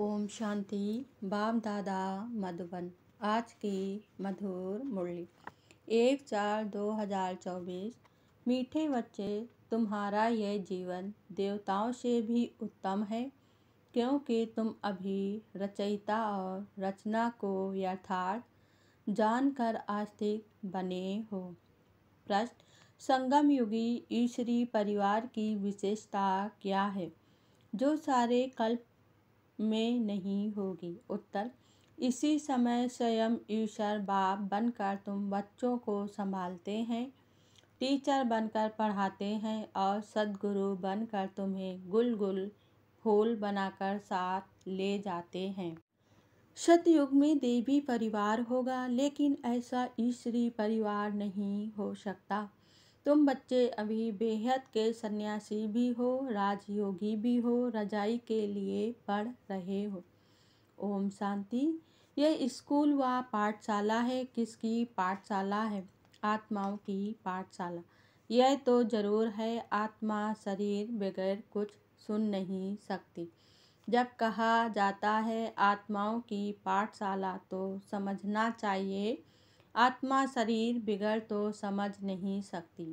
ओम शांति बाप दादा मधुबन आज की मधुर मुरली एक चार दो हजार चौबीस मीठे बच्चे तुम्हारा यह जीवन देवताओं से भी उत्तम है क्योंकि तुम अभी रचयिता और रचना को यथार्थ जानकर आस्तिक बने हो प्रश्न संगम युगी ईश्वरी परिवार की विशेषता क्या है जो सारे कल्प में नहीं होगी उत्तर इसी समय स्वयं ईश्वर बाप बनकर तुम बच्चों को संभालते हैं टीचर बनकर पढ़ाते हैं और सदगुरु बनकर तुम्हें गुल गुल फूल बनाकर साथ ले जाते हैं सतयुग में देवी परिवार होगा लेकिन ऐसा ईश्वरी परिवार नहीं हो सकता तुम बच्चे अभी बेहद के सन्यासी भी हो राजयोगी भी हो रजाई के लिए पढ़ रहे हो ओम शांति यह स्कूल व पाठशाला है किसकी पाठशाला है आत्माओं की पाठशाला यह तो जरूर है आत्मा शरीर बगैर कुछ सुन नहीं सकती जब कहा जाता है आत्माओं की पाठशाला तो समझना चाहिए आत्मा शरीर बिगड़ तो समझ नहीं सकती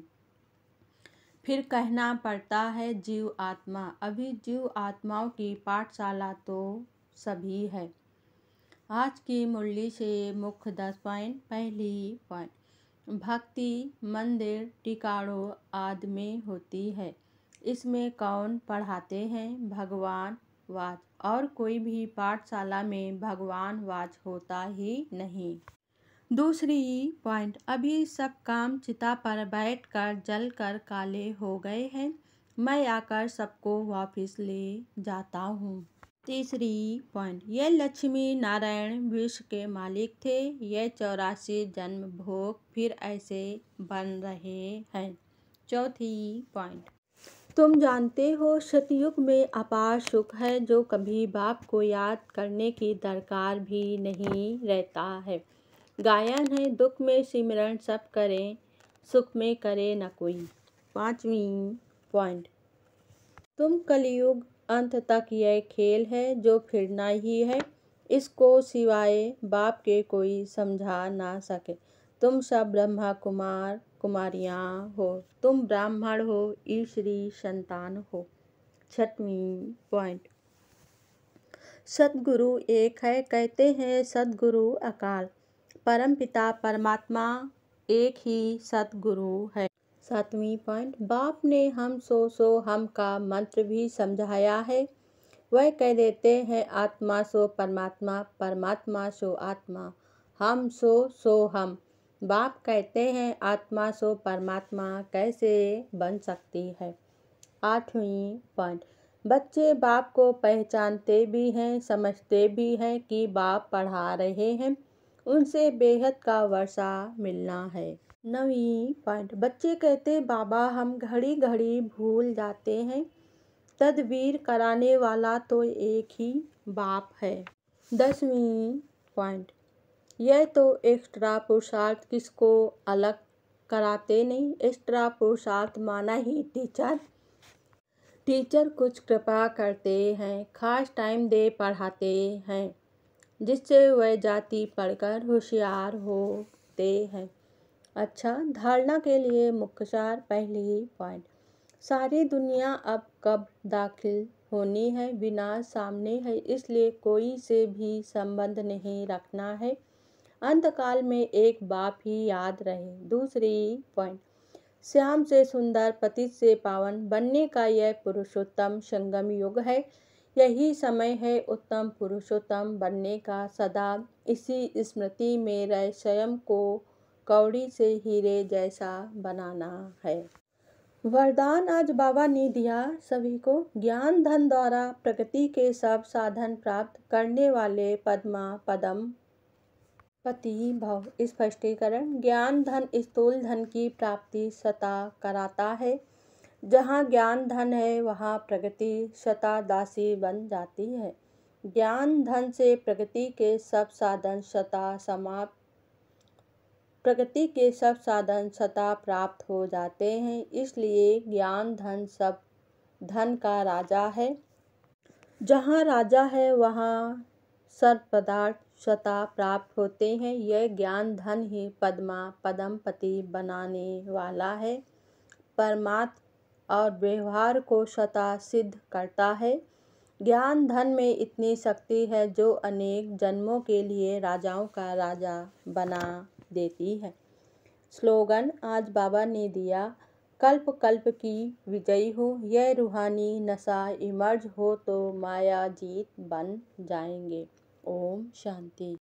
फिर कहना पड़ता है जीव आत्मा अभी जीव आत्माओं की पाठशाला तो सभी है आज की मुरली से मुख्य दस पॉइंट पहली पॉइंट भक्ति मंदिर टिकाड़ों आदि में होती है इसमें कौन पढ़ाते हैं भगवान वाच और कोई भी पाठशाला में भगवान वाच होता ही नहीं दूसरी पॉइंट अभी सब काम चिता पर बैठ कर जल कर काले हो गए हैं मैं आकर सबको वापस ले जाता हूँ तीसरी पॉइंट ये लक्ष्मी नारायण विश्व के मालिक थे ये चौरासी जन्म भोग फिर ऐसे बन रहे हैं चौथी पॉइंट तुम जानते हो सतयुग में अपार सुख है जो कभी बाप को याद करने की दरकार भी नहीं रहता है गायन है दुख में सिमरण सब करें सुख में करे न कोई पांचवी पॉइंट तुम कलयुग अंत तक यह खेल है जो फिरना ही है इसको सिवाय बाप के कोई समझा ना सके तुम सब ब्रह्मा कुमार कुमारियाँ हो तुम ब्राह्मण हो ईश्वरी संतान हो छठवीं पॉइंट सदगुरु एक है कहते हैं सदगुरु अकाल परमपिता परमात्मा एक ही सतगुरु है सातवीं पॉइंट बाप ने हम सो सो हम का मंत्र भी समझाया है वह कह देते हैं आत्मा सो परमात्मा परमात्मा सो आत्मा हम सो सो हम बाप कहते हैं आत्मा सो परमात्मा कैसे बन सकती है आठवीं पॉइंट बच्चे बाप को पहचानते भी हैं समझते भी हैं कि बाप पढ़ा रहे हैं उनसे बेहद का वर्षा मिलना है नवी पॉइंट बच्चे कहते बाबा हम घड़ी घड़ी भूल जाते हैं तदबीर कराने वाला तो एक ही बाप है दसवीं पॉइंट यह तो एक्स्ट्रा पुरुषार्थ किसको अलग कराते नहीं एक्स्ट्रा पुरुषार्थ माना ही टीचर टीचर कुछ कृपा करते हैं खास टाइम दे पढ़ाते हैं जिससे वह जाति पढ़कर होशियार होते हैं अच्छा धारणा के लिए मुख्यसार पहली पॉइंट सारी दुनिया अब कब दाखिल होनी है विनाश सामने है इसलिए कोई से भी संबंध नहीं रखना है अंतकाल में एक बाप ही याद रहे दूसरी पॉइंट श्याम से सुंदर पति से पावन बनने का यह पुरुषोत्तम संगम युग है यही समय है उत्तम पुरुषोत्तम बनने का सदा इसी स्मृति में रह स्वयं को कौड़ी से हीरे जैसा बनाना है वरदान आज बाबा ने दिया सभी को ज्ञान धन द्वारा प्रगति के सब साधन प्राप्त करने वाले पद्मा पदम पति भव स्पष्टीकरण ज्ञान धन स्थूल धन की प्राप्ति सता कराता है जहाँ ज्ञान धन है वहाँ प्रगति शतादासी बन जाती है ज्ञान धन से प्रगति के सब साधन शता समाप्त प्रगति के सब साधन सता प्राप्त हो जाते हैं इसलिए ज्ञान धन सब धन का राजा है जहाँ राजा है वहाँ सर्व पदार्थ सता प्राप्त होते हैं यह ज्ञान धन ही पद्मा पदमपति बनाने वाला है परमात्म और व्यवहार को स्वतः सिद्ध करता है ज्ञान धन में इतनी शक्ति है जो अनेक जन्मों के लिए राजाओं का राजा बना देती है स्लोगन आज बाबा ने दिया कल्प कल्प की विजयी हो यह रूहानी नशा इमर्ज हो तो माया जीत बन जाएंगे ओम शांति